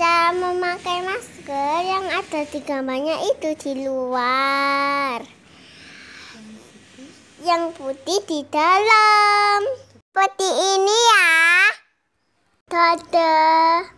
Cara memakai masker yang ada di gambarnya itu di luar. Yang putih di dalam. Putih ini ya. Dadah.